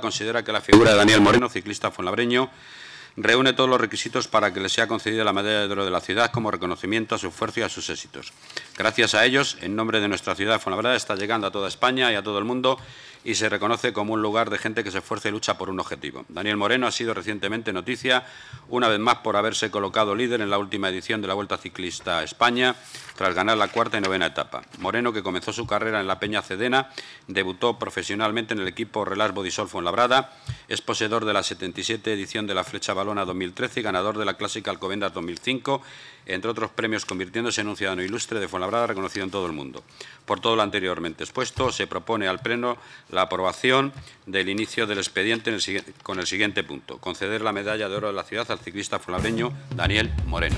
considera que la figura de Daniel Moreno, ciclista fonlabreño, reúne todos los requisitos para que le sea concedida la medalla de oro de la ciudad como reconocimiento a su esfuerzo y a sus éxitos. Gracias a ellos, en nombre de nuestra ciudad Fuenlabrada está llegando a toda España y a todo el mundo y se reconoce como un lugar de gente que se esfuerza y lucha por un objetivo. Daniel Moreno ha sido recientemente noticia, una vez más por haberse colocado líder en la última edición de la Vuelta Ciclista a España, tras ganar la cuarta y novena etapa. Moreno, que comenzó su carrera en la Peña Cedena, debutó profesionalmente en el equipo Relas Bodisol Fuenlabrada es poseedor de la 77 edición de la Flecha Balona 2013 y ganador de la Clásica Alcobendas 2005, entre otros premios, convirtiéndose en un ciudadano ilustre de Fuenlabrada reconocido en todo el mundo. Por todo lo anteriormente expuesto, se propone al Pleno la aprobación del inicio del expediente con el siguiente punto. Conceder la medalla de oro de la ciudad al ciclista fuenlabreño Daniel Moreno.